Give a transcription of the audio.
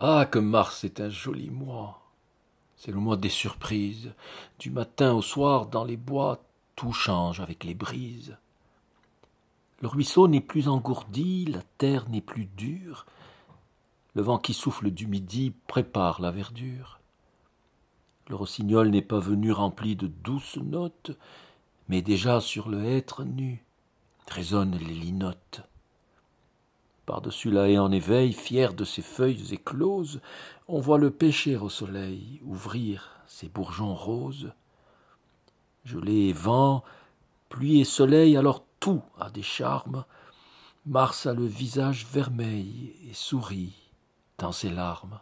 Ah, que mars est un joli mois. C'est le mois des surprises. Du matin au soir, dans les bois, tout change avec les brises. Le ruisseau n'est plus engourdi, la terre n'est plus dure. Le vent qui souffle du midi prépare la verdure. Le rossignol n'est pas venu rempli de douces notes, mais déjà sur le hêtre nu résonnent les linottes. Par-dessus la haie en éveil, fier de ses feuilles écloses, on voit le pêcher au soleil ouvrir ses bourgeons roses. Gelée et vent, pluie et soleil, alors tout a des charmes. Mars a le visage vermeil et sourit dans ses larmes.